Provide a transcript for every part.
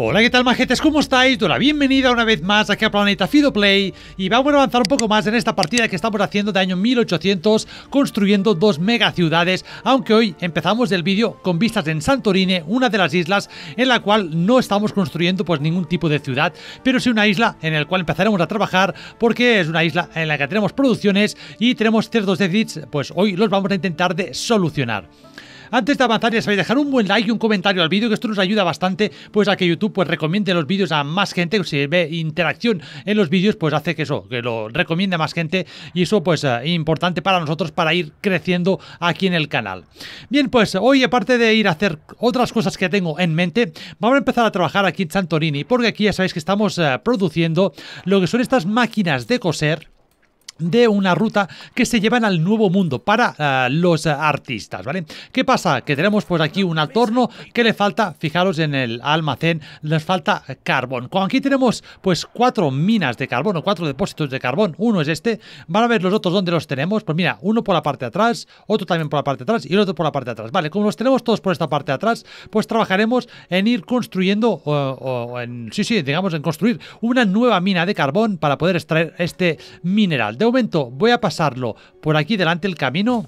Hola, ¿qué tal majetes? ¿Cómo estáis? Doy la bienvenida una vez más aquí a Planeta Fido Play y vamos a avanzar un poco más en esta partida que estamos haciendo de año 1800 construyendo dos mega ciudades, aunque hoy empezamos el vídeo con vistas en Santorini, una de las islas en la cual no estamos construyendo pues ningún tipo de ciudad, pero sí una isla en la cual empezaremos a trabajar porque es una isla en la que tenemos producciones y tenemos ciertos déficits, pues hoy los vamos a intentar de solucionar. Antes de avanzar, ya sabéis, dejar un buen like y un comentario al vídeo, que esto nos ayuda bastante pues a que YouTube pues recomiende los vídeos a más gente, si ve interacción en los vídeos, pues hace que eso, que lo recomiende a más gente y eso pues es eh, importante para nosotros para ir creciendo aquí en el canal. Bien, pues hoy aparte de ir a hacer otras cosas que tengo en mente, vamos a empezar a trabajar aquí en Santorini, porque aquí ya sabéis que estamos eh, produciendo lo que son estas máquinas de coser de una ruta que se llevan al nuevo mundo para ah, los artistas, ¿vale? ¿Qué pasa? Que tenemos pues aquí un altorno que le falta, fijaros en el almacén, nos falta carbón. aquí tenemos pues cuatro minas de carbón o cuatro depósitos de carbón, uno es este, van a ver los otros dónde los tenemos, pues mira, uno por la parte de atrás, otro también por la parte de atrás y el otro por la parte de atrás, ¿vale? Como los tenemos todos por esta parte de atrás, pues trabajaremos en ir construyendo, o, en, sí, sí, digamos en construir una nueva mina de carbón para poder extraer este mineral. De momento, voy a pasarlo por aquí delante del camino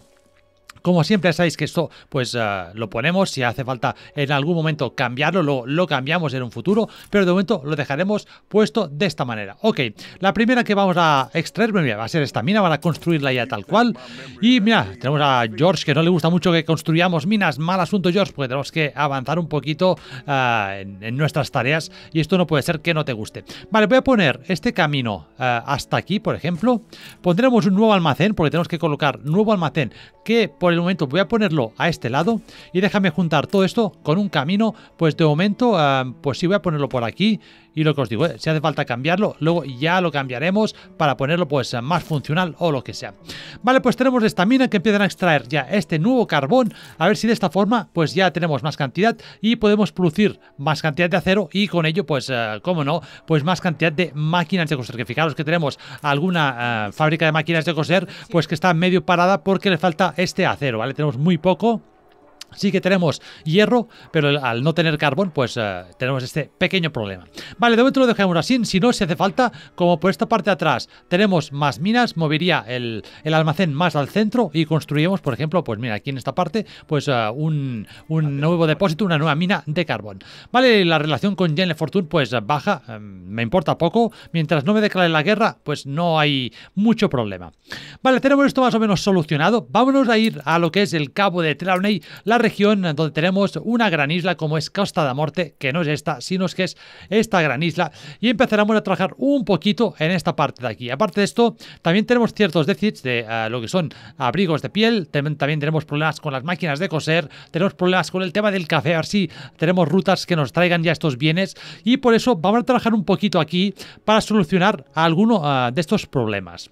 como siempre, sabéis que esto pues ah, lo ponemos. Si hace falta en algún momento cambiarlo, lo, lo cambiamos en un futuro. Pero de momento lo dejaremos puesto de esta manera. Ok, la primera que vamos a extraer va a ser esta mina. Van a construirla ya tal cual. Y mira, tenemos a George que no le gusta mucho que construyamos minas. Mal asunto, George, porque tenemos que avanzar un poquito ah, en, nuestras tareas. Y esto no puede ser que no te guste. Vale, voy a poner este camino ah, hasta aquí, por ejemplo. Pondremos un nuevo almacén porque tenemos que colocar nuevo almacén que, por por el momento voy a ponerlo a este lado y déjame juntar todo esto con un camino, pues de momento, ah, pues sí voy a ponerlo por aquí y lo que os digo, eh, si hace falta cambiarlo, luego ya lo cambiaremos para ponerlo pues ah, más funcional o lo que sea. Vale, pues tenemos esta mina que empiezan a extraer ya este nuevo carbón, a ver si de esta forma pues ya tenemos más cantidad y podemos producir más cantidad de acero y con ello pues, ah, como no, pues más cantidad de máquinas de coser, que fijaros que tenemos alguna fábrica de máquinas de coser pues que está medio parada porque le falta este acero 0, ¿vale? Tenemos muy poco Sí que tenemos hierro, pero al no tener carbón, pues eh, tenemos este pequeño problema. Vale, de momento lo dejamos así. Si no, si hace falta, como por esta parte de atrás tenemos más minas, movería el, almacén más al centro y construyemos, por ejemplo, pues mira, aquí en esta parte, pues eh, un, nuevo depósito, una nueva mina de carbón. Vale, la relación con Jane Fortune, pues baja, eh, me importa poco. Mientras no me declare la guerra, pues no hay mucho problema. Vale, tenemos esto más o menos solucionado. Vámonos a ir a lo que es el cabo de Trelawney, la región donde tenemos una gran isla como es Costa de Morte, que no es esta, sino es que es esta gran isla, y empezaremos a trabajar un poquito en esta parte de aquí. Aparte de esto, también tenemos ciertos déficits de eh, lo que son abrigos de piel, también, tenemos problemas con las máquinas de coser, tenemos problemas con el tema del café, a tenemos rutas que nos traigan ya estos bienes, y por eso vamos a trabajar un poquito aquí para solucionar alguno ah, de estos problemas.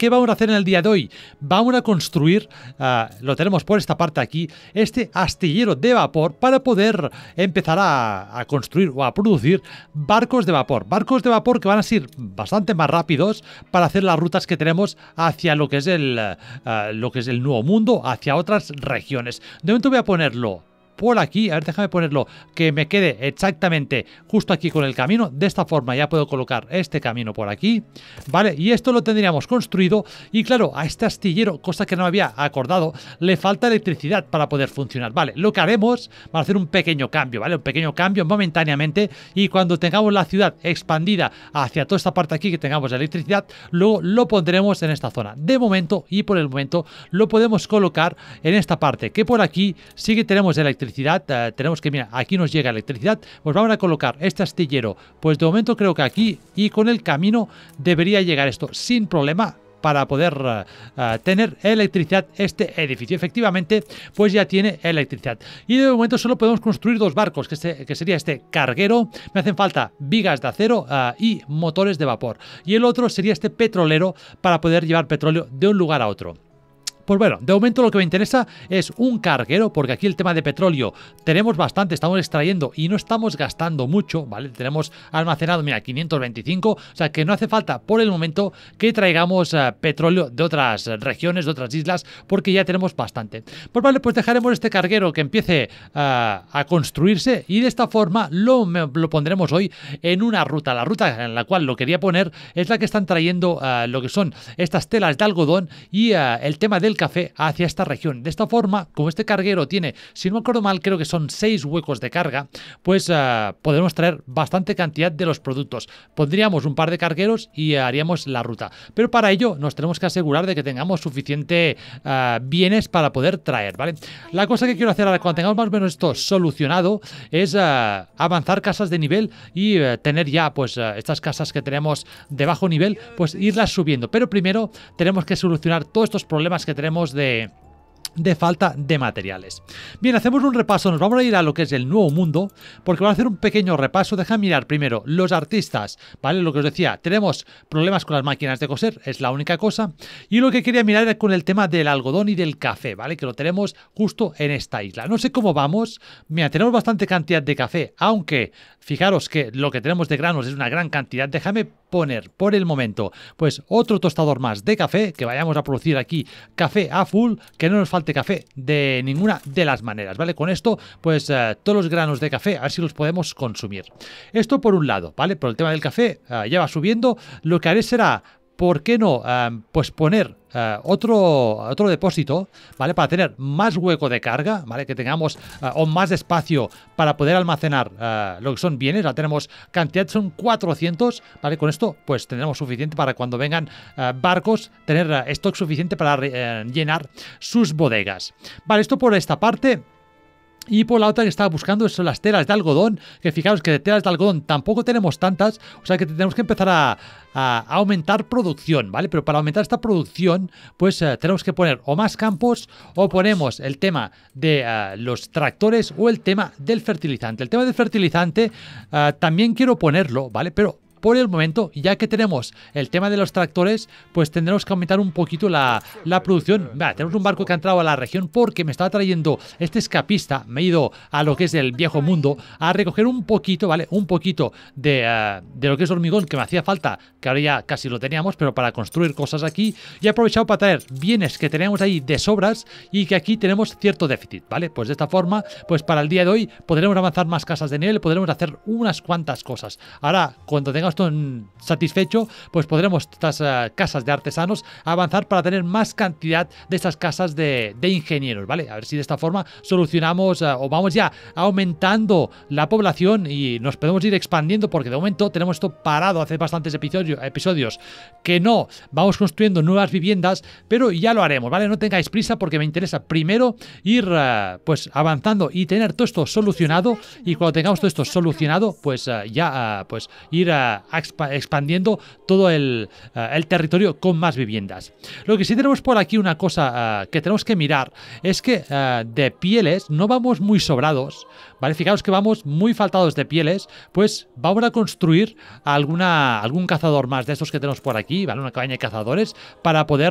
¿Qué vamos a hacer en el día de hoy? Vamos a construir, ah, lo tenemos por esta parte aquí, este astillero de vapor para poder empezar a, construir o a producir barcos de vapor. Barcos de vapor que van a ser bastante más rápidos para hacer las rutas que tenemos hacia lo que es el, ah, lo que es el Nuevo Mundo, hacia otras regiones. De momento voy a ponerlo por aquí. A ver, déjame ponerlo que me quede exactamente justo aquí con el camino. De esta forma ya puedo colocar este camino por aquí. Vale, y esto lo tendríamos construido. Y claro, a este astillero, cosa que no había acordado, le falta electricidad para poder funcionar. Vale, lo que haremos va a hacer un pequeño cambio, ¿vale? Un pequeño cambio momentáneamente. Y cuando tengamos la ciudad expandida hacia toda esta parte aquí que tengamos electricidad, luego lo pondremos en esta zona. De momento y por el momento lo podemos colocar en esta parte, que por aquí sí que tenemos electricidad eh, tenemos que, mirar aquí nos llega electricidad, pues vamos a colocar este astillero. Pues de momento creo que aquí y con el camino debería llegar esto sin problema para poder eh, eh, tener electricidad este edificio. Efectivamente, pues ya tiene electricidad. Y de momento solo podemos construir dos barcos, que, sería este carguero, me hacen falta vigas de acero y motores de vapor. Y el otro sería este petrolero para poder llevar petróleo de un lugar a otro. Pues bueno, de momento lo que me interesa es un carguero, porque aquí el tema de petróleo tenemos bastante, estamos extrayendo y no estamos gastando mucho, ¿vale? Tenemos almacenado, mira, 525, o sea que no hace falta por el momento que traigamos eh, petróleo de otras regiones, de otras islas, porque ya tenemos bastante. Pues vale, pues dejaremos este carguero que empiece eh, a construirse y de esta forma lo, pondremos hoy en una ruta, la ruta en la cual lo quería poner es la que están trayendo eh, lo que son estas telas de algodón y el tema del café hacia esta región. De esta forma, como este carguero tiene, si no me acuerdo mal, creo que son seis huecos de carga, pues ah, podemos traer bastante cantidad de los productos. Pondríamos un par de cargueros y haríamos la ruta. Pero para ello nos tenemos que asegurar de que tengamos suficiente ah, bienes para poder traer, ¿vale? La cosa que quiero hacer ahora, cuando tengamos más o menos esto solucionado, es ah, avanzar casas de nivel y eh, tener ya pues estas casas que tenemos de bajo nivel, pues irlas subiendo. Pero primero tenemos que solucionar todos estos problemas que tenemos tendremos de de falta de materiales. Bien, hacemos un repaso, nos vamos a ir a lo que es el nuevo mundo, porque vamos a hacer un pequeño repaso, deja mirar primero los artistas, ¿vale? Lo que os decía, tenemos problemas con las máquinas de coser, es la única cosa, y lo que quería mirar era con el tema del algodón y del café, ¿vale? Que lo tenemos justo en esta isla. No sé cómo vamos, mira, tenemos bastante cantidad de café, aunque fijaros que lo que tenemos de granos es una gran cantidad, déjame poner por el momento, pues otro tostador más de café, que vayamos a producir aquí café a full, que no nos falta de café de ninguna de las maneras, ¿vale? Con esto, pues eh, todos los granos de café, a ver si los podemos consumir. Esto por un lado, ¿vale? Por el tema del café, eh, ya va subiendo. Lo que haré será ¿por qué no eh, pues poner eh, otro, otro depósito, ¿vale? Para tener más hueco de carga, ¿vale? Que tengamos eh, o más espacio para poder almacenar lo que son bienes. La tenemos cantidad, son 400, ¿vale? Con esto pues tendremos suficiente para cuando vengan barcos, tener stock suficiente para llenar sus bodegas. Vale, esto por esta parte. Y por la otra que estaba buscando son las telas de algodón, que fijaros que de telas de algodón tampoco tenemos tantas, o sea que tenemos que empezar a, aumentar producción, ¿vale? Pero para aumentar esta producción, pues eh, tenemos que poner o más campos o ponemos el tema de eh, los tractores o el tema del fertilizante. El tema del fertilizante eh, también quiero ponerlo, ¿vale? Pero por el momento, ya que tenemos el tema de los tractores, pues tendremos que aumentar un poquito la, producción. tenemos un barco que ha entrado a la región porque me estaba trayendo este escapista, me he ido a lo que es el viejo mundo, a recoger un poquito, ¿vale? Un poquito eh, de, lo que es hormigón que me hacía falta, que ahora ya casi lo teníamos, pero para construir cosas aquí. Y he aprovechado para traer bienes que tenemos ahí de sobras y que aquí tenemos cierto déficit, ¿vale? Pues de esta forma, pues para el día de hoy podremos avanzar más casas de nivel, podremos hacer unas cuantas cosas. Ahora, cuando tengamos esto satisfecho pues podremos estas eh, casas de artesanos avanzar para tener más cantidad de estas casas de, ingenieros, ¿vale? A ver si de esta forma solucionamos eh, o vamos ya aumentando la población y nos podemos ir expandiendo porque de momento tenemos esto parado hace bastantes episodios que no vamos construyendo nuevas viviendas, pero ya lo haremos, ¿vale? No tengáis prisa porque me interesa primero ir eh, pues avanzando y tener todo esto solucionado y cuando tengamos todo esto solucionado, pues ya pues ir a expandiendo todo eh, el, territorio con más viviendas. Lo que sí tenemos por aquí una cosa eh, que tenemos que mirar es que eh, de pieles no vamos muy sobrados, ¿vale? Fijaos que vamos muy faltados de pieles, pues vamos a construir alguna, algún cazador más de estos que tenemos por aquí, ¿vale? Una cabaña de cazadores para poder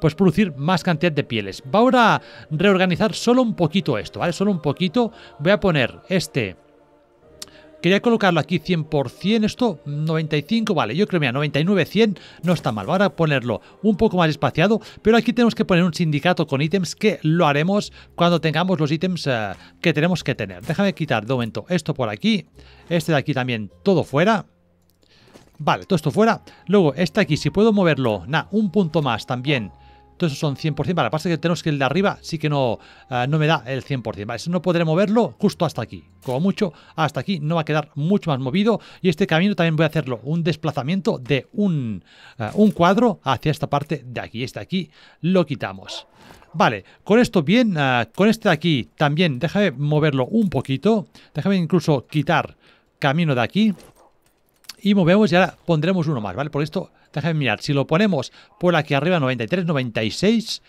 pues producir más cantidad de pieles. Vamos a reorganizar solo un poquito esto, ¿vale? Solo un poquito. Voy a poner este Quería colocarlo aquí 100%, esto 95, vale, yo creo, que 99, 100 no está mal. Ahora ponerlo un poco más espaciado, pero aquí tenemos que poner un sindicato con ítems que lo haremos cuando tengamos los ítems eh, que tenemos que tener. Déjame quitar de momento esto por aquí, este de aquí también todo fuera. Vale, todo esto fuera. Luego, este aquí, si puedo moverlo, nada, un punto más también todos esos son 100%, vale, pasa que tenemos que el de arriba sí que no, eh, no me da el 100%, vale, eso no podré moverlo justo hasta aquí, como mucho hasta aquí, no va a quedar mucho más movido y este camino también voy a hacerlo un desplazamiento de un, eh, un cuadro hacia esta parte de aquí, este de aquí lo quitamos. Vale, con esto bien, eh, con este de aquí también, déjame moverlo un poquito, déjame incluso quitar camino de aquí, y movemos y ahora pondremos uno más, ¿vale? Por esto, déjame mirar, si lo ponemos por aquí arriba, 93, 96,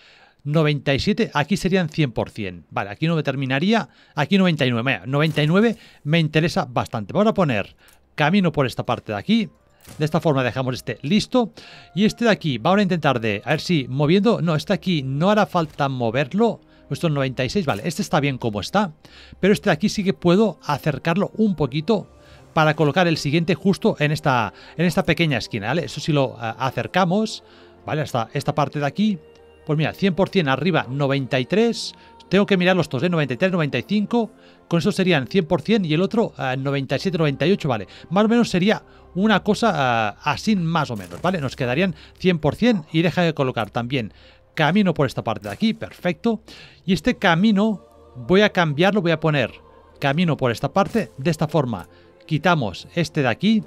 97, aquí serían 100%, ¿vale? Aquí no me terminaría, aquí 99, 99 me interesa bastante. Vamos a poner camino por esta parte de aquí, de esta forma dejamos este listo. Y este de aquí, vamos a intentar de... A ver si moviendo... No, este aquí no hará falta moverlo. Nuestro 96, vale. Este está bien como está. Pero este de aquí sí que puedo acercarlo un poquito para colocar el siguiente justo en esta, en esta pequeña esquina, ¿vale? Eso si lo eh, acercamos, ¿vale? Hasta esta parte de aquí, pues mira, 100% arriba, 93, tengo que mirar los dos, ¿eh? 93, 95, con eso serían 100% y el otro 97, eh, 98, ¿vale? Más o menos sería una cosa eh, así más o menos, ¿vale? Nos quedarían 100% y deja de colocar también camino por esta parte de aquí, perfecto. Y este camino voy a cambiarlo, voy a poner camino por esta parte de esta forma quitamos este de aquí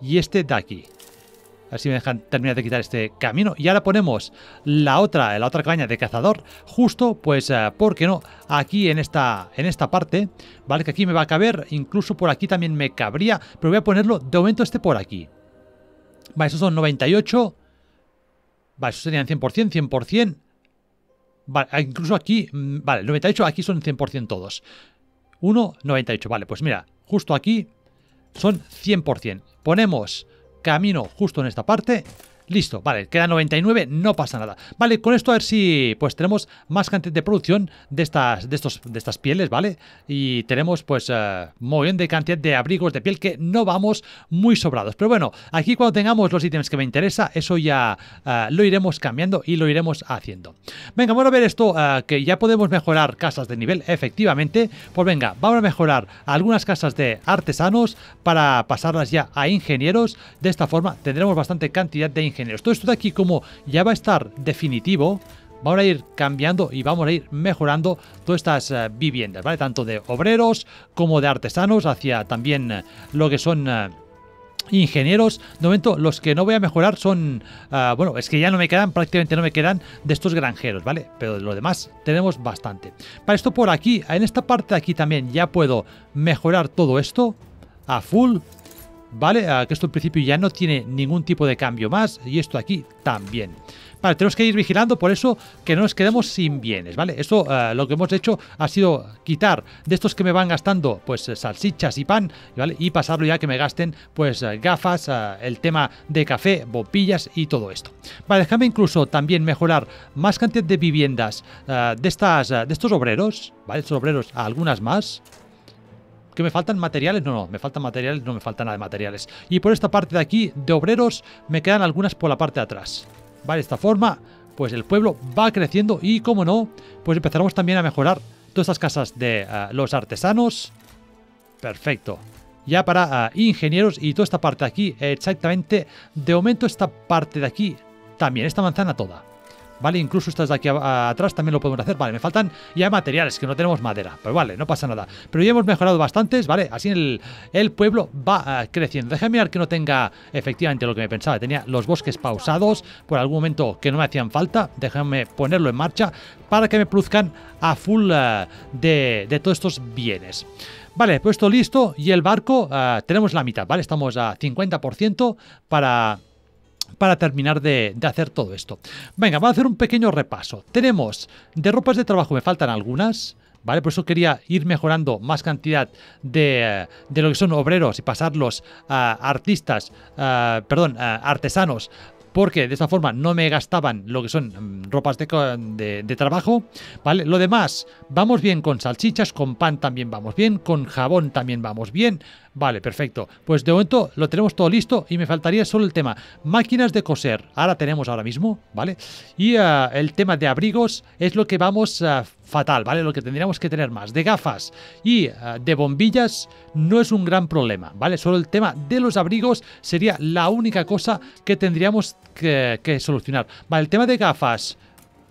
y este de aquí. Así me dejan terminar de quitar este camino. Y ahora ponemos la otra, la otra cabaña de cazador, justo, pues, eh, ¿por qué no? Aquí en esta, en esta parte, ¿vale? Que aquí me va a caber, incluso por aquí también me cabría, pero voy a ponerlo de momento este por aquí. Vale, esos son 98. Vale, esos serían 100%, 100%. Vale, ah, incluso aquí, mm, vale, 98, aquí son 100% todos. 1, 98, vale, pues mira, justo aquí son 100%. Ponemos camino justo en esta parte Listo, vale, queda 99, no pasa nada. Vale, con esto a ver si pues tenemos más cantidad de producción de estas, de estos, de estas pieles, ¿vale? Y tenemos pues eh, muy bien de cantidad de abrigos de piel que no vamos muy sobrados. Pero bueno, aquí cuando tengamos los ítems que me interesa, eso ya eh, lo iremos cambiando y lo iremos haciendo. Venga, vamos a ver esto, eh, que ya podemos mejorar casas de nivel, efectivamente. Pues venga, vamos a mejorar algunas casas de artesanos para pasarlas ya a ingenieros. De esta forma tendremos bastante cantidad de ingenieros todo esto de aquí como ya va a estar definitivo, vamos a ir cambiando y vamos a ir mejorando todas estas eh, viviendas, ¿vale? Tanto de obreros como de artesanos, hacia también eh, lo que son... Eh, ingenieros. De momento, los que no voy a mejorar son. bueno, es que ya no me quedan, prácticamente no me quedan de estos granjeros, ¿vale? Pero de lo demás tenemos bastante. Para esto por aquí, en esta parte de aquí también ya puedo mejorar todo esto a full. ¿vale? Que esto al principio ya no tiene ningún tipo de cambio más y esto aquí también. Vale, tenemos que ir vigilando, por eso que no nos quedemos sin bienes, ¿vale? eso eh, lo que hemos hecho ha sido quitar de estos que me van gastando, pues eh, salsichas y pan, ¿vale? Y pasarlo ya que me gasten, pues eh, gafas, el tema de café, bombillas y todo esto. Vale, déjame incluso también mejorar más cantidad de viviendas de, estas, de estos obreros, ¿vale? Estos obreros, algunas más, que me faltan materiales, no, no, me faltan materiales, no me falta nada de materiales. Y por esta parte de aquí, de obreros, me quedan algunas por la parte de atrás. Vale, de esta forma, pues el pueblo va creciendo y, como no, pues empezaremos también a mejorar todas estas casas de eh, los artesanos. Perfecto. Ya para eh, ingenieros y toda esta parte de aquí, exactamente, de aumento esta parte de aquí, también esta manzana toda. ¿vale? Incluso estas de aquí atrás también lo podemos hacer, ¿vale? Me faltan ya materiales, que no tenemos madera, pues vale, no pasa nada. Pero ya hemos mejorado bastantes, ¿vale? Así el, pueblo va eh, creciendo. Déjame mirar que no tenga efectivamente lo que me pensaba. Tenía los bosques pausados por algún momento que no me hacían falta. Déjame ponerlo en marcha para que me produzcan a full eh, de, todos estos bienes. Vale, puesto listo y el barco eh, tenemos la mitad, ¿vale? Estamos a 50% para para terminar de, hacer todo esto. Venga, vamos a hacer un pequeño repaso. Tenemos de ropas de trabajo, me faltan algunas. ¿Vale? Por eso quería ir mejorando más cantidad de, de lo que son obreros y pasarlos a artistas, perdón, artesanos porque de esta forma no me gastaban lo que son mm, ropas de, trabajo, ¿vale? Lo demás, vamos bien con salchichas, con pan también vamos bien, con jabón también vamos bien, vale, perfecto. Pues de momento lo tenemos todo listo y me faltaría solo el tema máquinas de coser, ahora tenemos ahora mismo, ¿vale? Y ah, el tema de abrigos es lo que vamos a fatal, ¿vale? Lo que tendríamos que tener más de gafas y eh, de bombillas no es un gran problema, ¿vale? Solo el tema de los abrigos sería la única cosa que tendríamos que, solucionar. Vale, el tema de gafas...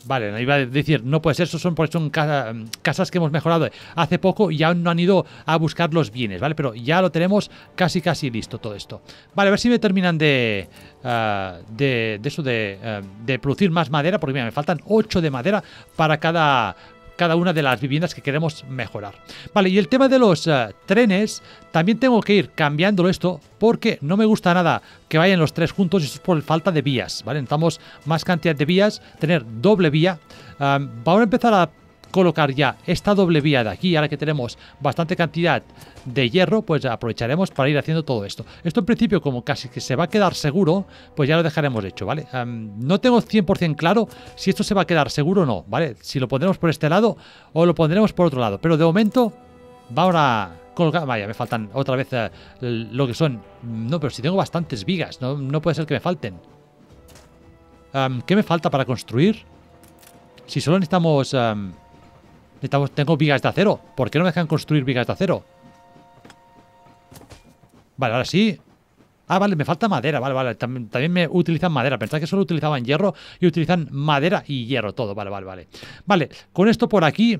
Vale, iba a decir, no puede ser, eso son, pues, son mm, casas que hemos mejorado hace poco y aún no han ido a buscar los bienes, ¿vale? Pero ya lo tenemos casi casi listo todo esto. Vale, a ver si me terminan de... Eh, de, de, eso de, eh, de producir más madera, porque mira, me faltan 8 de madera para cada cada una de las viviendas que queremos mejorar. Vale, y el tema de los eh, trenes, también tengo que ir cambiándolo esto porque no me gusta nada que vayan los tres juntos y eso es por falta de vías, ¿vale? Necesitamos más cantidad de vías, tener doble vía. vamos a empezar a colocar ya esta doble vía de aquí, ahora que tenemos bastante cantidad de hierro, pues aprovecharemos para ir haciendo todo esto. Esto en principio, como casi que se va a quedar seguro, pues ya lo dejaremos hecho, ¿vale? no tengo 100% claro si esto se va a quedar seguro o no, ¿vale? Si lo pondremos por este lado o lo pondremos por otro lado, pero de momento vamos a colocar... Vaya, me faltan otra vez eh, lo que son... No, pero si tengo bastantes vigas, no, puede ser que me falten. ¿Qué me falta para construir? Si solo necesitamos tengo vigas de acero. ¿Por qué no me dejan construir vigas de acero? Vale, ahora sí. Ah, vale, me falta madera. Vale, vale. También, me utilizan madera. Pensaba que solo utilizaban hierro y utilizan madera y hierro. Todo, vale, vale, vale. Vale, con esto por aquí...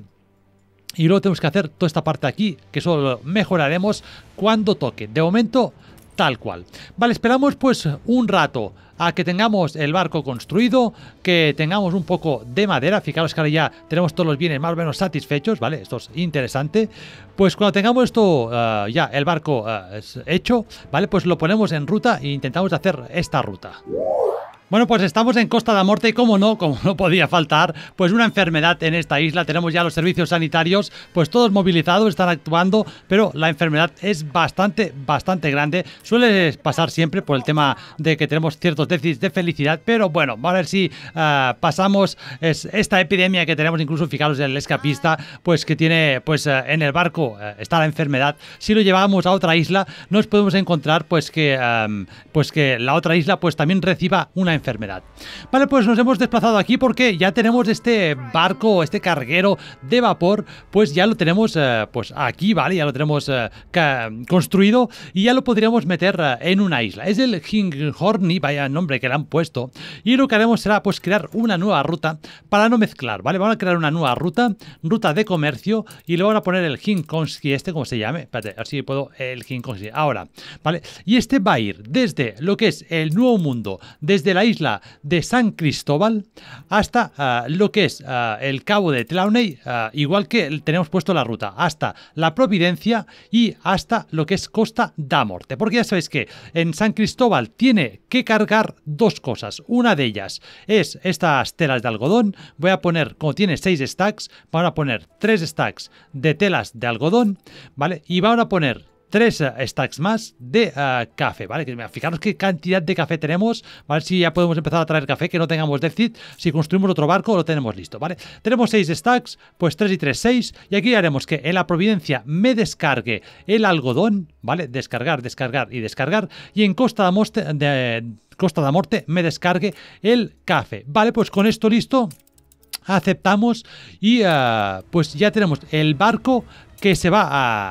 Y luego tenemos que hacer toda esta parte aquí, que solo mejoraremos cuando toque. De momento, tal cual. Vale, esperamos pues un rato a que tengamos el barco construido, que tengamos un poco de madera, fijaros que ahora ya tenemos todos los bienes más o menos satisfechos, ¿vale? Esto es interesante. Pues cuando tengamos esto eh, ya, el barco eh, hecho, ¿vale? Pues lo ponemos en ruta e intentamos hacer esta ruta. Bueno, pues estamos en Costa de Morte y como no, como no podía faltar, pues una enfermedad en esta isla. Tenemos ya los servicios sanitarios, pues todos movilizados, están actuando, pero la enfermedad es bastante, bastante grande. Suele pasar siempre por el tema de que tenemos ciertos déficits de felicidad, pero bueno, a ver si pasamos esta epidemia que tenemos, incluso fijaros en el escapista, pues que tiene, pues eh, en el barco eh, está la enfermedad. Si lo llevamos a otra isla, nos podemos encontrar pues que, eh, pues que la otra isla pues también reciba una enfermedad enfermedad. Vale, pues nos hemos desplazado aquí porque ya tenemos este barco, este carguero de vapor, pues ya lo tenemos eh, pues aquí, ¿vale? Ya lo tenemos eh, construido y ya lo podríamos meter eh, en una isla. Es el Hinghorny, vaya nombre que le han puesto. Y lo que haremos será pues crear una nueva ruta para no mezclar, ¿vale? Vamos a crear una nueva ruta, ruta de comercio y le van a poner el Hinkonski, este como se llame. así puedo el Konski. Ahora, ¿vale? Y este va a ir desde lo que es el Nuevo Mundo, desde la isla de San Cristóbal hasta ah, lo que es ah, el cabo de Tlaunay, ah, igual que tenemos puesto la ruta, hasta la Providencia y hasta lo que es Costa da Morte. Porque ya sabéis que en San Cristóbal tiene que cargar dos cosas. Una de ellas es estas telas de algodón. Voy a poner, como tiene seis stacks, van a poner tres stacks de telas de algodón, ¿vale? Y van a poner tres eh, stacks más de eh, café, ¿vale? Fijaros qué cantidad de café tenemos, ¿vale? Si ya podemos empezar a traer café, que no tengamos déficit, si construimos otro barco lo tenemos listo, ¿vale? Tenemos seis stacks, pues tres y 3, 6, y aquí haremos que en la providencia me descargue el algodón, ¿vale? Descargar, descargar y descargar, y en Costa de, Costa de Morte me descargue el café, ¿vale? Pues con esto listo aceptamos y eh, pues ya tenemos el barco que se va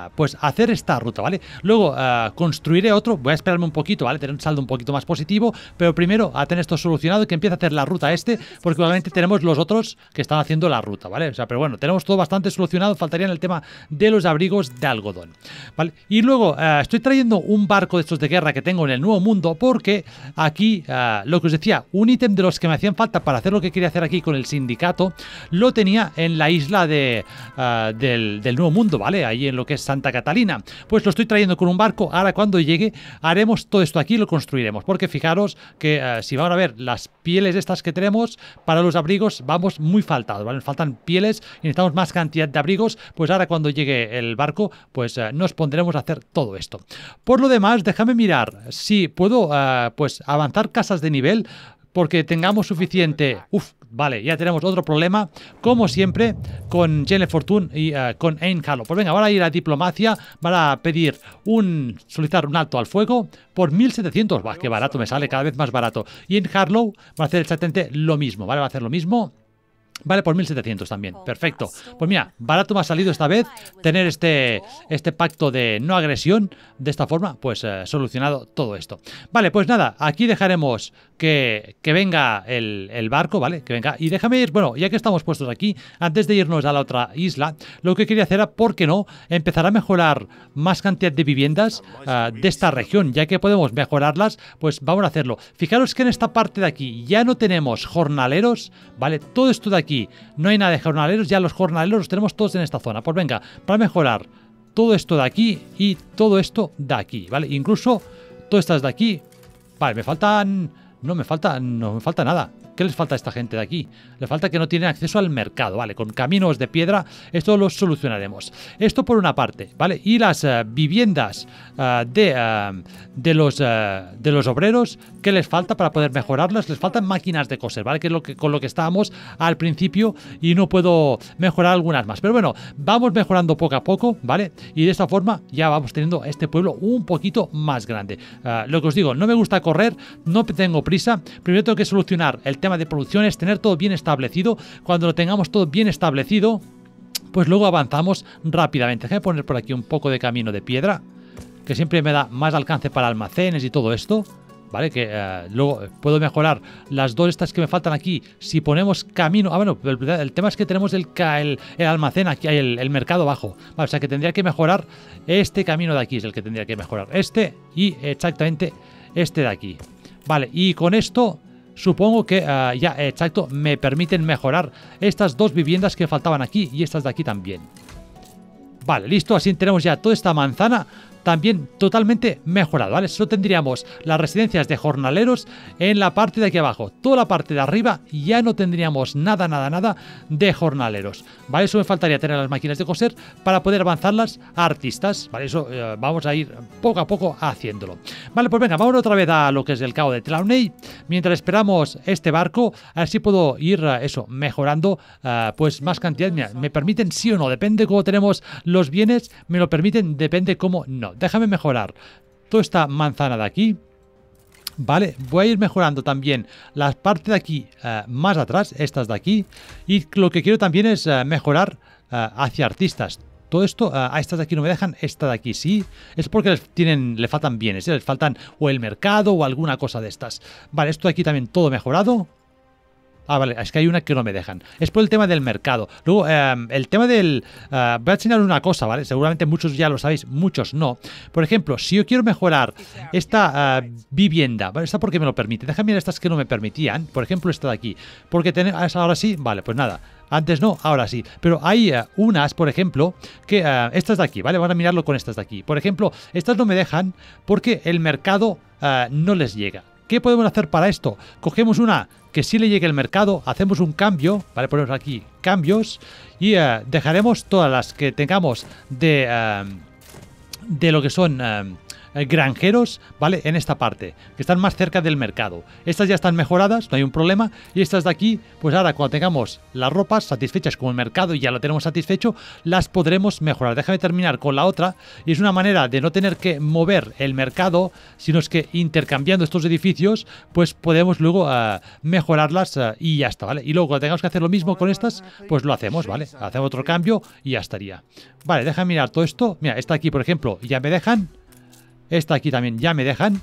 a pues, hacer esta ruta, ¿vale? Luego eh, construiré otro, voy a esperarme un poquito, ¿vale? Tener un saldo un poquito más positivo, pero primero a tener esto solucionado y que empiece a hacer la ruta este, porque obviamente tenemos los otros que están haciendo la ruta, ¿vale? O sea, pero bueno, tenemos todo bastante solucionado, faltaría en el tema de los abrigos de algodón, ¿vale? Y luego eh, estoy trayendo un barco de estos de guerra que tengo en el Nuevo Mundo, porque aquí, eh, lo que os decía, un ítem de los que me hacían falta para hacer lo que quería hacer aquí con el sindicato, lo tenía en la isla de, del Nuevo Mundo, ¿vale? Ahí en lo que es Santa Catalina. Pues lo estoy trayendo con un barco, ahora cuando llegue haremos todo esto aquí y lo construiremos, porque fijaros que eh, si van a ver las pieles estas que tenemos para los abrigos, vamos muy faltados, faltan pieles y necesitamos más cantidad de abrigos, pues ahora cuando llegue el barco, pues eh, nos pondremos a hacer todo esto. Por lo demás, déjame mirar si puedo eh, pues avanzar casas de nivel porque tengamos suficiente. Uf, vale, ya tenemos otro problema, como siempre, con Jennifer Fortune y eh, con Ain Harlow. Pues venga, ahora a ir a diplomacia, van a pedir un solicitar un alto al fuego por 1700. Va, qué barato me sale, cada vez más barato. Y en Harlow va a hacer exactamente lo mismo, ¿vale? Va a hacer lo mismo. Vale por 1700 también, perfecto. Pues mira, barato me ha salido esta vez tener este, este pacto de no agresión. De esta forma, pues eh, solucionado todo esto. Vale, pues nada, aquí dejaremos que, venga el, barco, ¿vale? Que venga. Y déjame ir, bueno, ya que estamos puestos aquí, antes de irnos a la otra isla, lo que quería hacer era, ¿por qué no? Empezar a mejorar más cantidad de viviendas eh, de esta región, ya que podemos mejorarlas, pues vamos a hacerlo. Fijaros que en esta parte de aquí ya no tenemos jornaleros, ¿vale? Todo esto de aquí no hay nada de jornaleros, ya los jornaleros los tenemos todos en esta zona. Pues venga, para mejorar todo esto de aquí y todo esto de aquí, ¿vale? Incluso todas estas de aquí. Vale, me faltan no me falta, no me falta nada. ¿Qué les falta a esta gente de aquí? Le falta que no tienen acceso al mercado, ¿vale? Con caminos de piedra, esto lo solucionaremos. Esto por una parte, ¿vale? Y las eh, viviendas eh, eh, de, los, de los obreros, ¿qué les falta para poder mejorarlas? Les faltan máquinas de coser, ¿vale? Que es lo que, con lo que estábamos al principio y no puedo mejorar algunas más. Pero bueno, vamos mejorando poco a poco, ¿vale? Y de esta forma ya vamos teniendo este pueblo un poquito más grande. lo que os digo, no me gusta correr, no tengo prisa, primero tengo que solucionar el tema de producción, es tener todo bien establecido. Cuando lo tengamos todo bien establecido, pues luego avanzamos rápidamente. Déjame poner por aquí un poco de camino de piedra, que siempre me da más alcance para almacenes y todo esto. ¿vale? Que eh, luego eh, puedo mejorar las dos estas que me faltan aquí. Si ponemos camino... Ah, bueno, el, tema es que tenemos el, almacén aquí, el, el mercado abajo. o sea que tendría que mejorar este camino de aquí, es el que tendría que mejorar. Este y exactamente este de aquí. Vale, y con esto supongo que ah, ya, exacto, me permiten mejorar estas dos viviendas que faltaban aquí y estas de aquí también. Vale, listo, así tenemos ya toda esta manzana también totalmente mejorado, ¿vale? Solo tendríamos las residencias de jornaleros en la parte de aquí abajo. Toda la parte de arriba ya no tendríamos nada, nada, nada de jornaleros, ¿vale? Eso me faltaría tener las máquinas de coser para poder avanzarlas a artistas, ¿vale? Eso eh, vamos a ir poco a poco haciéndolo. Vale, pues venga, vamos otra vez a lo que es el cabo de Tlawney. Mientras esperamos este barco, así puedo ir, eh, eso, mejorando, eh, pues más cantidad. me permiten sí o no, depende cómo tenemos los bienes, me lo permiten, depende cómo no déjame mejorar toda esta manzana de aquí. Vale, voy a ir mejorando también las partes de aquí eh, más atrás, estas de aquí. Y lo que quiero también es eh, mejorar eh, hacia artistas. Todo esto, a estas de aquí no me dejan, esta de aquí sí. Es porque les, tienen, le faltan bienes, les faltan o el mercado o alguna cosa de estas. Vale, esto de aquí también todo mejorado. Ah, vale, es que hay una que no me dejan. Es por el tema del mercado. Luego, em, el tema del... Eh, voy a enseñar una cosa, ¿vale? Seguramente muchos ya lo sabéis, muchos no. Por ejemplo, si yo quiero mejorar esta eh, vivienda, ¿vale? Esta porque me lo permite. Déjame mirar estas que no me permitían. Por ejemplo, esta de aquí. Porque tener Ahora sí, vale, pues nada. Antes no, ahora sí. Pero hay eh, unas, por ejemplo, que estas de aquí, ¿vale? Van a mirarlo con estas de aquí. Por ejemplo, estas no me dejan porque el mercado no les llega. ¿Qué podemos hacer para esto? Cogemos una que sí le llegue al mercado, hacemos un cambio, ¿vale? Ponemos aquí cambios y eh, dejaremos todas las que tengamos de, eh, de lo que son... Eh, eh, granjeros, ¿vale? En esta parte, que están más cerca del mercado. Estas ya están mejoradas, no hay un problema. Y estas de aquí, pues ahora cuando tengamos las ropas satisfechas con el mercado y ya lo tenemos satisfecho, las podremos mejorar. Déjame terminar con la otra. Y es una manera de no tener que mover el mercado, sino es que intercambiando estos edificios, pues podemos luego eh, mejorarlas eh, y ya está, ¿vale? Y luego cuando tengamos que hacer lo mismo con estas, pues lo hacemos, ¿vale? Hacemos otro cambio y ya estaría. Vale, déjame mirar todo esto. Mira, esta aquí, por ejemplo, ya me dejan esta aquí también ya me dejan.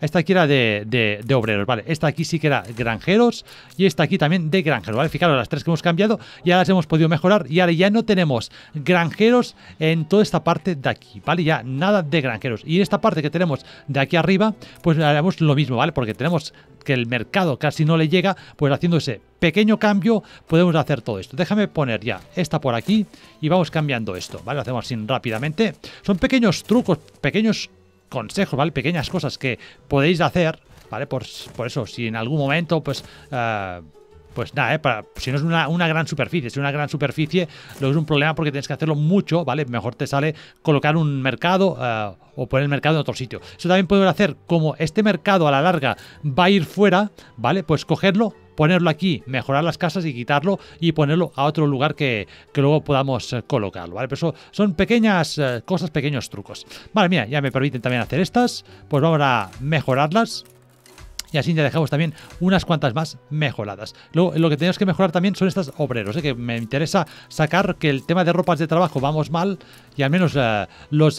Esta aquí era de, de, obreros, ¿vale? Esta aquí sí que era granjeros y esta aquí también de granjeros, ¿vale? Fijaros, las tres que hemos cambiado ya las hemos podido mejorar y ahora ya no tenemos granjeros en toda esta parte de aquí, ¿vale? Ya nada de granjeros. Y en esta parte que tenemos de aquí arriba, pues haremos lo mismo, ¿vale? Porque tenemos que el mercado casi no le llega, pues haciendo ese pequeño cambio podemos hacer todo esto. Déjame poner ya esta por aquí y vamos cambiando esto, ¿vale? Lo hacemos así rápidamente. Son pequeños trucos, pequeños consejos, ¿vale? Pequeñas cosas que podéis hacer, ¿vale? Por, por eso, si en algún momento, pues... Eh, pues nada, ¿eh? si no es una, gran superficie, si es una gran superficie, luego es un problema porque tienes que hacerlo mucho, ¿vale? Mejor te sale colocar un mercado eh, o poner el mercado en otro sitio. Eso también podemos hacer, como este mercado a la larga va a ir fuera, ¿vale? Pues cogerlo, ponerlo aquí, mejorar las casas y quitarlo y ponerlo a otro lugar que, luego podamos eh, colocarlo, ¿vale? Pero eso son pequeñas eh, cosas, pequeños trucos. Vale, mira, ya me permiten también hacer estas, pues vamos a mejorarlas. Y así ya dejamos también unas cuantas más mejoradas. Luego, lo que tenemos que mejorar también son estas obreros, ¿eh? que me interesa sacar que el tema de ropas de trabajo vamos mal y al menos los,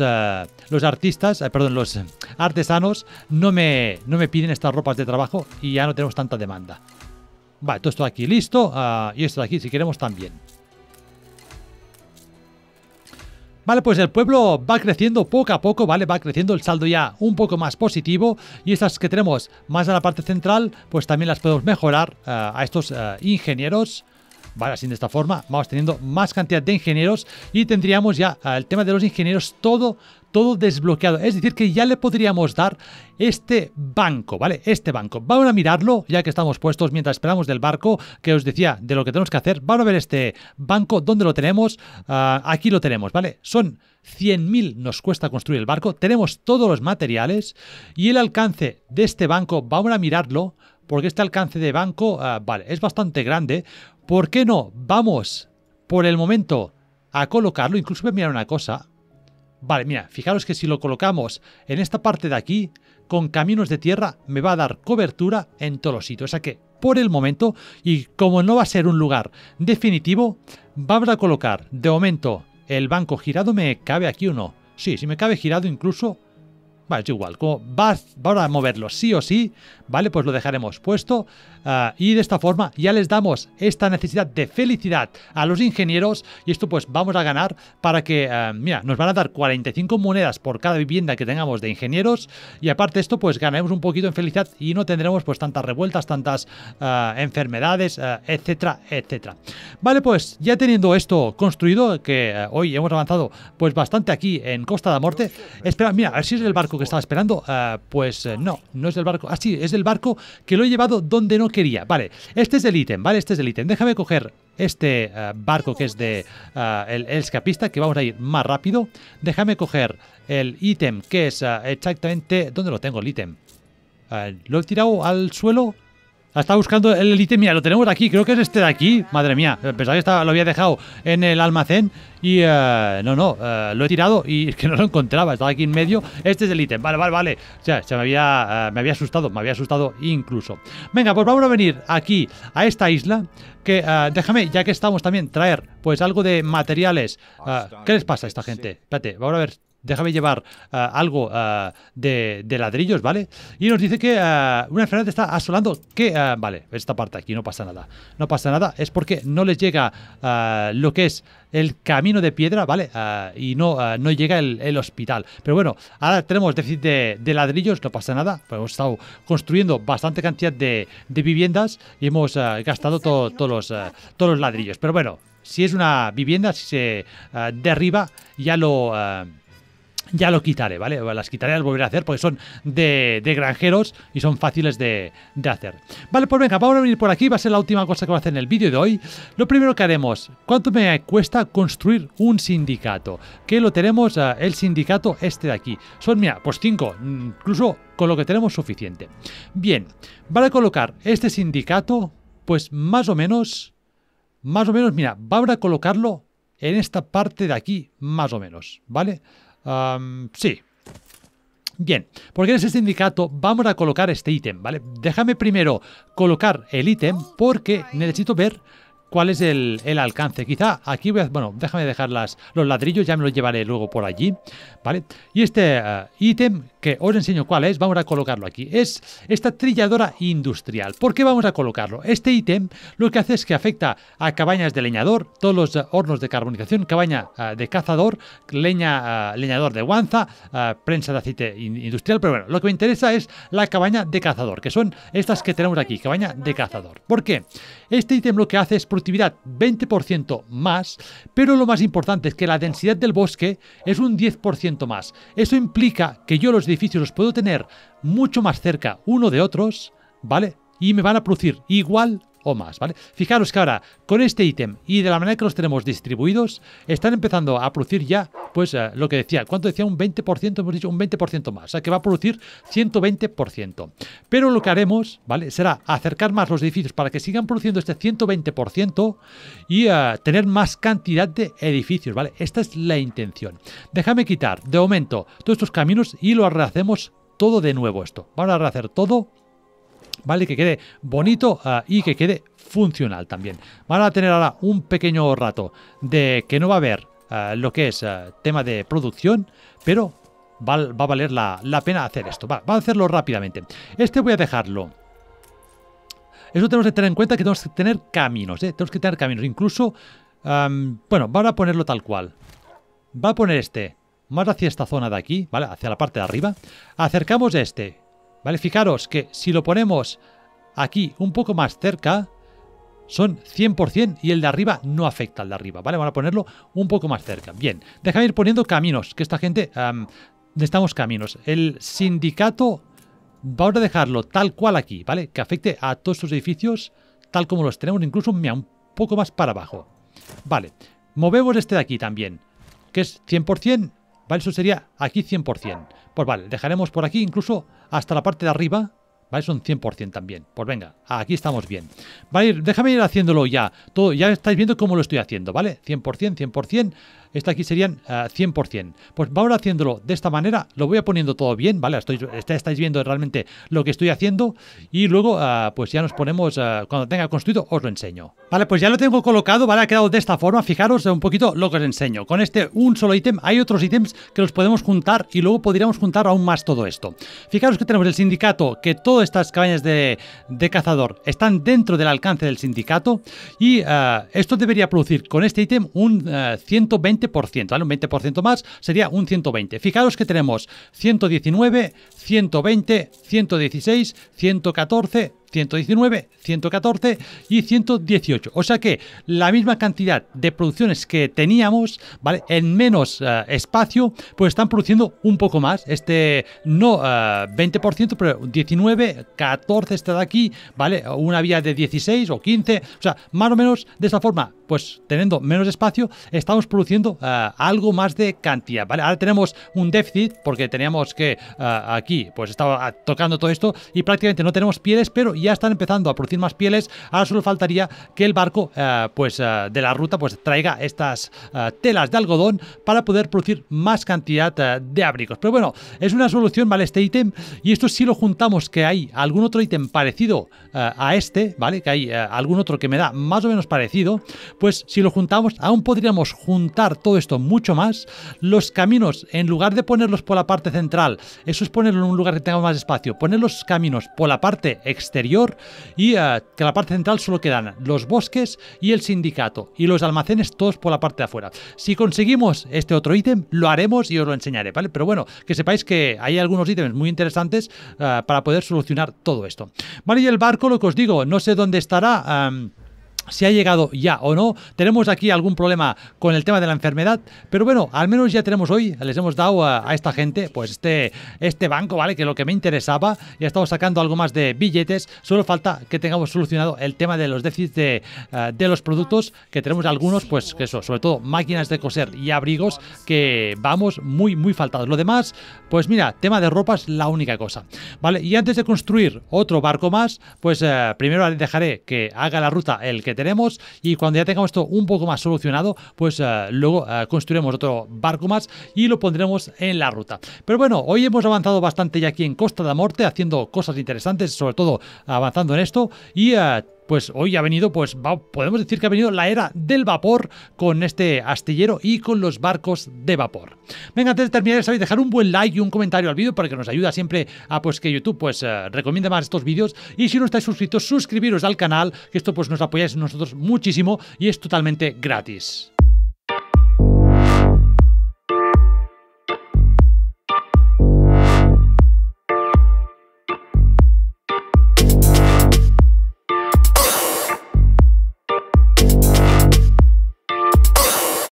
los artistas, perdón, los artesanos no me, no me piden estas ropas de trabajo y ya no tenemos tanta demanda. Vale, todo esto aquí listo. Ah, y esto de aquí, si queremos, también. Vale, pues el pueblo va creciendo poco a poco, ¿vale? Va creciendo el saldo ya un poco más positivo y estas que tenemos más a la parte central, pues también las podemos mejorar eh, a estos eh, ingenieros. Vale, así de esta forma vamos teniendo más cantidad de ingenieros y tendríamos ya eh, el tema de los ingenieros todo todo desbloqueado. Es decir, que ya le podríamos dar este banco, ¿vale? Este banco. Vamos a mirarlo, ya que estamos puestos mientras esperamos del barco, que os decía de lo que tenemos que hacer. Vamos a ver este banco, ¿dónde lo tenemos? Ah, aquí lo tenemos, ¿vale? Son 100.000 nos cuesta construir el barco. Tenemos todos los materiales y el alcance de este banco, vamos a mirarlo, porque este alcance de banco, ah, vale, es bastante grande. ¿Por qué no? Vamos por el momento a colocarlo. Incluso voy a mirar una cosa. Vale, mira, fijaros que si lo colocamos en esta parte de aquí, con caminos de tierra, me va a dar cobertura en todos los sitios. O sea que, por el momento, y como no va a ser un lugar definitivo, va a colocar, de momento, el banco girado me cabe aquí o no. Sí, si me cabe girado incluso Vale, es igual, como vas, a moverlo sí o sí, ¿vale? Pues lo dejaremos puesto ah, y de esta forma ya les damos esta necesidad de felicidad a los ingenieros y esto pues vamos a ganar para que, ah, mira, nos van a dar 45 monedas por cada vivienda que tengamos de ingenieros y aparte de esto pues ganaremos un poquito en felicidad y no tendremos pues tantas revueltas, tantas ah, enfermedades, etcétera, etcétera. Vale, pues ya teniendo esto construido, que hoy hemos avanzado pues bastante aquí en Costa de la Morte, espera, mira, a ver si es el barco que estaba esperando? Eh, pues eh, no, no es del barco. Ah, sí, es del barco que lo he llevado donde no quería. Vale, este es el ítem, ¿vale? Este es el ítem. Déjame coger este eh, barco que es de el, escapista, que vamos a ir más rápido. Déjame coger el ítem que es exactamente... ¿Dónde lo tengo el ítem? lo he tirado al suelo. Está buscando el ítem, Mira, lo tenemos aquí. Creo que es este de aquí. Madre mía. Eh, pensaba que lo había dejado en el almacén. Y eh, no, no. Eh, lo he tirado y es que no lo encontraba. Estaba aquí en medio. Este es el ítem. Vale, vale, vale. O sea, se me había, me había asustado. Me había asustado incluso. Venga, pues vamos a venir aquí a esta isla. Que déjame, ya que estamos también, traer pues algo de materiales. ¿Qué les pasa a esta gente? Espérate, vamos a ver déjame llevar eh, algo eh, de, ladrillos, ¿vale? Y nos dice que eh, una enfermedad está asolando que, vale, esta parte aquí no pasa nada, no pasa nada, es porque no les llega lo que es el camino de piedra, ¿vale? y no, no llega el, hospital. Pero bueno, ahora tenemos déficit de, ladrillos, no pasa nada, pues hemos estado construyendo bastante cantidad de, viviendas y hemos gastado todos los ladrillos. Pero bueno, si es una vivienda, si se derriba, ya lo ya lo quitaré, ¿vale? Las quitaré, las volveré a hacer porque son de, de granjeros y son fáciles de, de, hacer. Vale, pues venga, vamos a venir por aquí, va a ser la última cosa que voy a hacer en el vídeo de hoy. Lo primero que haremos, ¿cuánto me cuesta construir un sindicato? Que lo tenemos, eh, el sindicato este de aquí. Son, mira, pues cinco, incluso con lo que tenemos suficiente. Bien, a colocar este sindicato, pues más o menos, más o menos, mira, vamos a colocarlo en esta parte de aquí, más o menos, ¿vale? vale sí. Bien, porque en ese sindicato vamos a colocar este ítem, ¿vale? Déjame primero colocar el ítem porque necesito ver cuál es el, alcance. Quizá aquí voy a, bueno, déjame dejar los ladrillos, ya me los llevaré luego por allí, ¿vale? Y este eh, ítem que os enseño cuál es, vamos a colocarlo aquí. Es esta trilladora industrial. ¿Por qué vamos a colocarlo? Este ítem lo que hace es que afecta a cabañas de leñador, todos los eh, hornos de carbonización, cabaña eh, de cazador, leña, leñador de guanza, prensa de aceite industrial, pero bueno, lo que me interesa es la cabaña de cazador, que son estas que tenemos aquí, cabaña de cazador. ¿Por qué? Este ítem lo que hace es productividad 20% más, pero lo más importante es que la densidad del bosque es un 10% más. Eso implica que yo los edificios los puedo tener mucho más cerca uno de otros, ¿vale? Y me van a producir igual más, ¿vale? Fijaros que ahora, con este ítem y de la manera que los tenemos distribuidos, están empezando a producir ya, pues eh, lo que decía, ¿cuánto decía? Un 20%, hemos dicho un 20% más, o sea que va a producir 120%. Pero lo que haremos, ¿vale? Será acercar más los edificios para que sigan produciendo este 120% y eh, tener más cantidad de edificios, ¿vale? Esta es la intención. Déjame quitar, de momento, todos estos caminos y lo rehacemos todo de nuevo esto. Vamos a rehacer todo ¿vale? Que quede bonito ah, y que quede funcional también. Van a tener ahora un pequeño rato de que no va a haber ah, lo que es ah, tema de producción, pero va, a valer la, pena hacer esto. Va, a hacerlo rápidamente. Este voy a dejarlo. Eso tenemos que tener en cuenta que tenemos que tener caminos, ¿eh? Tenemos que tener caminos. Incluso, bueno, van a ponerlo tal cual. Va a poner este más hacia esta zona de aquí, ¿vale? Hacia la parte de arriba. Acercamos este ¿Vale? Fijaros que si lo ponemos aquí un poco más cerca, son 100% y el de arriba no afecta al de arriba, ¿vale? Vamos a ponerlo un poco más cerca. Bien, déjame ir poniendo caminos, que esta gente... necesitamos caminos. El sindicato... Vamos a dejarlo tal cual aquí, ¿vale? Que afecte a todos sus edificios tal como los tenemos, incluso un poco más para abajo. Vale, movemos este de aquí también, que es 100% ¿vale? Eso sería aquí 100%. Pues vale, dejaremos por aquí incluso hasta la parte de arriba, ¿vale? Son 100% también. Pues venga, aquí estamos bien. Vale, déjame ir haciéndolo ya. Todo, ya estáis viendo cómo lo estoy haciendo, ¿vale? 100%, 100%. Esta aquí serían 100%. Eh, pues vamos haciéndolo de esta manera. Lo voy a poniendo todo bien, ¿vale? Este, estáis viendo realmente lo que estoy haciendo. Y luego, eh, pues ya nos ponemos, eh, cuando tenga construido, os lo enseño. Vale, pues ya lo tengo colocado, ¿vale? Ha quedado de esta forma. Fijaros un poquito lo que os enseño. Con este un solo ítem, hay otros ítems que los podemos juntar y luego podríamos juntar aún más todo esto. Fijaros que tenemos el sindicato, que todas estas cabañas de cazador están dentro del alcance del sindicato. Y esto debería producir con este ítem un 120 20%, ¿vale? Un 20% más sería un 120. Fijaros que tenemos 119, 120, 116, 114, 119, 114 y 118. O sea que la misma cantidad de producciones que teníamos, ¿vale? En menos eh, espacio, pues están produciendo un poco más. Este no 20%, eh, pero 19, 14 está de aquí, ¿vale? Una vía de 16 o 15. O sea, más o menos de esa forma pues teniendo menos espacio, estamos produciendo eh, algo más de cantidad, ¿vale? Ahora tenemos un déficit porque teníamos que eh, aquí, pues estaba tocando todo esto y prácticamente no tenemos pieles, pero ya están empezando a producir más pieles. Ahora solo faltaría que el barco, eh, pues de la ruta, pues traiga estas telas de algodón para poder producir más cantidad de abrigos. Pero bueno, es una solución, ¿vale? Este ítem y esto si lo juntamos que hay algún otro ítem parecido a este, ¿vale? Que hay algún otro que me da más o menos parecido, pues si lo juntamos, aún podríamos juntar todo esto mucho más. Los caminos, en lugar de ponerlos por la parte central, eso es ponerlo en un lugar que tenga más espacio, poner los caminos por la parte exterior y eh, que la parte central solo quedan los bosques y el sindicato y los almacenes todos por la parte de afuera. Si conseguimos este otro ítem, lo haremos y os lo enseñaré, ¿vale? Pero bueno, que sepáis que hay algunos ítems muy interesantes eh, para poder solucionar todo esto. Vale, y el barco, lo que os digo, no sé dónde estará. Em, si ha llegado ya o no. Tenemos aquí algún problema con el tema de la enfermedad, pero bueno, al menos ya tenemos hoy, les hemos dado a, esta gente, pues este, este banco, ¿vale? Que lo que me interesaba, ya estamos sacando algo más de billetes, solo falta que tengamos solucionado el tema de los déficits eh, de, los productos, que tenemos algunos, pues que eso, sobre todo máquinas de coser y abrigos, que vamos muy, muy faltados. Lo demás, pues mira, tema de ropas la única cosa, ¿vale? Y antes de construir otro barco más, pues primero eh, primero dejaré que haga la ruta el que tenemos y cuando ya tengamos esto un poco más solucionado, pues eh, luego eh, construiremos otro barco más y lo pondremos en la ruta. Pero bueno, hoy hemos avanzado bastante ya aquí en Costa de Morte, haciendo cosas interesantes, sobre todo avanzando en esto y... Uh, pues hoy ha venido, pues podemos decir que ha venido la era del vapor con este astillero y con los barcos de vapor. Venga, antes de terminar, sabéis, dejar un buen like y un comentario al vídeo para que nos ayuda siempre a pues que YouTube pues eh, recomiende más estos vídeos y si no estáis suscritos, suscribiros al canal, que esto pues nos apoyáis nosotros muchísimo y es totalmente gratis.